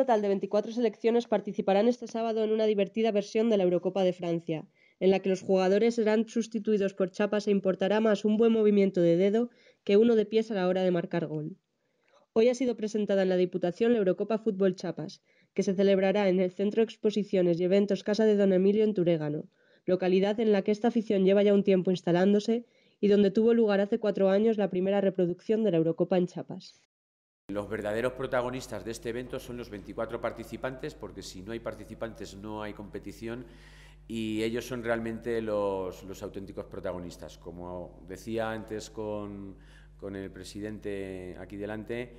total de 24 selecciones participarán este sábado en una divertida versión de la Eurocopa de Francia, en la que los jugadores serán sustituidos por chapas e importará más un buen movimiento de dedo que uno de pies a la hora de marcar gol. Hoy ha sido presentada en la Diputación la Eurocopa Fútbol Chapas, que se celebrará en el Centro de Exposiciones y Eventos Casa de Don Emilio en Turégano, localidad en la que esta afición lleva ya un tiempo instalándose y donde tuvo lugar hace cuatro años la primera reproducción de la Eurocopa en Chapas. Los verdaderos protagonistas de este evento son los 24 participantes, porque si no hay participantes no hay competición y ellos son realmente los, auténticos protagonistas. Como decía antes con, el presidente aquí delante,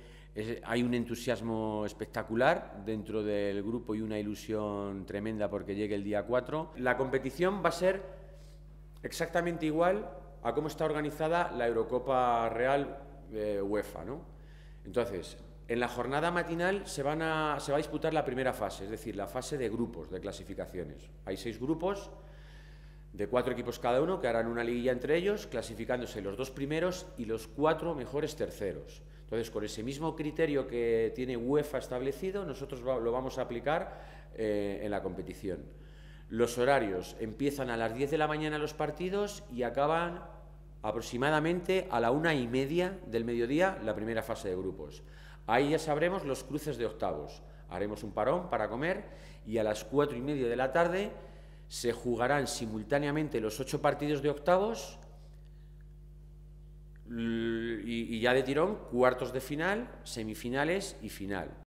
hay un entusiasmo espectacular dentro del grupo y una ilusión tremenda porque llegue el día 4. La competición va a ser exactamente igual a cómo está organizada la Eurocopa Real eh, UEFA, ¿no? Entonces, en la jornada matinal se, van se va a disputar la primera fase, es decir, la fase de grupos, de clasificaciones. Hay seis grupos de cuatro equipos cada uno que harán una liguilla entre ellos, clasificándose los dos primeros y los cuatro mejores terceros. Entonces, con ese mismo criterio que tiene UEFA establecido, nosotros lo vamos a aplicar eh, en la competición. Los horarios empiezan a las 10 de la mañana los partidos y acaban aproximadamente a la una y media del mediodía la primera fase de grupos. Ahí ya sabremos los cruces de octavos. Haremos un parón para comer y a las cuatro y media de la tarde se jugarán simultáneamente los ocho partidos de octavos y, ya de tirón cuartos de final, semifinales y final.